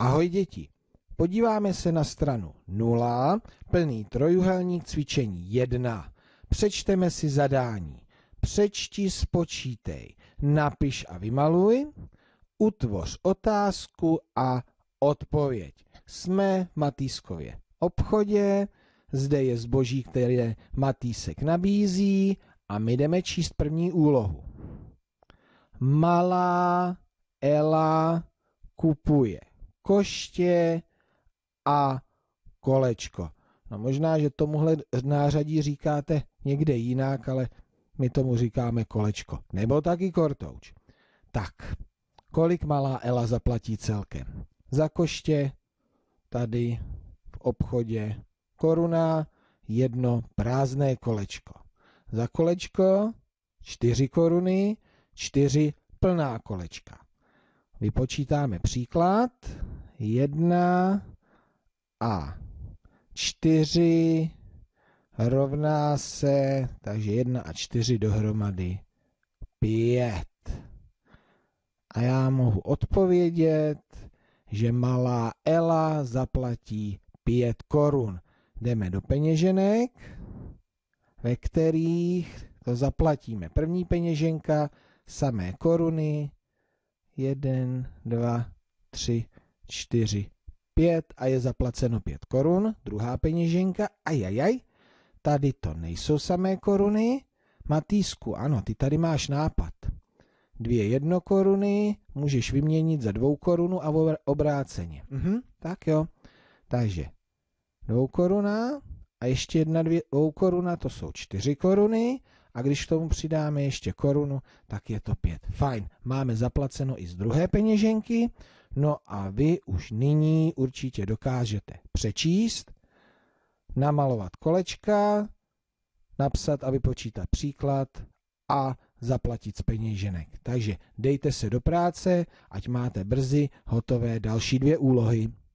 Ahoj děti! Podíváme se na stranu 0, plný trojuhelník cvičení 1. Přečteme si zadání. Přečti, spočítej, napiš a vymaluj, utvoř otázku a odpověď. Jsme v Matýskově obchodě, zde je zboží, které Matýsek nabízí a my jdeme číst první úlohu. Malá Ela kupuje koště a kolečko. No možná, že tomuhle nářadí říkáte někde jinak, ale my tomu říkáme kolečko. Nebo taky kortouč. Tak, kolik malá Ela zaplatí celkem? Za koště tady v obchodě koruna, jedno prázdné kolečko. Za kolečko čtyři koruny, čtyři plná kolečka. Vypočítáme příklad. 1 a 4 rovná se, takže 1 a 4 dohromady 5. A já mohu odpovědět, že malá Ela zaplatí 5 korun. Jdeme do peněženek, ve kterých to zaplatíme. První peněženka, samé koruny, 1, 2, 3, čtyři, pět a je zaplaceno pět korun, druhá peněženka, ajajaj, tady to nejsou samé koruny, Matýsku, ano, ty tady máš nápad. Dvě jednokoruny můžeš vyměnit za dvou korunu a obráceně. Mhm, tak jo. Takže dvou koruna a ještě jedna dvě, dvou koruna, to jsou čtyři koruny a když k tomu přidáme ještě korunu, tak je to 5. Fajn, máme zaplaceno i z druhé peněženky, no a vy už nyní určitě dokážete přečíst, namalovat kolečka, napsat a vypočítat příklad a zaplatit z peněženek. Takže dejte se do práce, ať máte brzy hotové další dvě úlohy.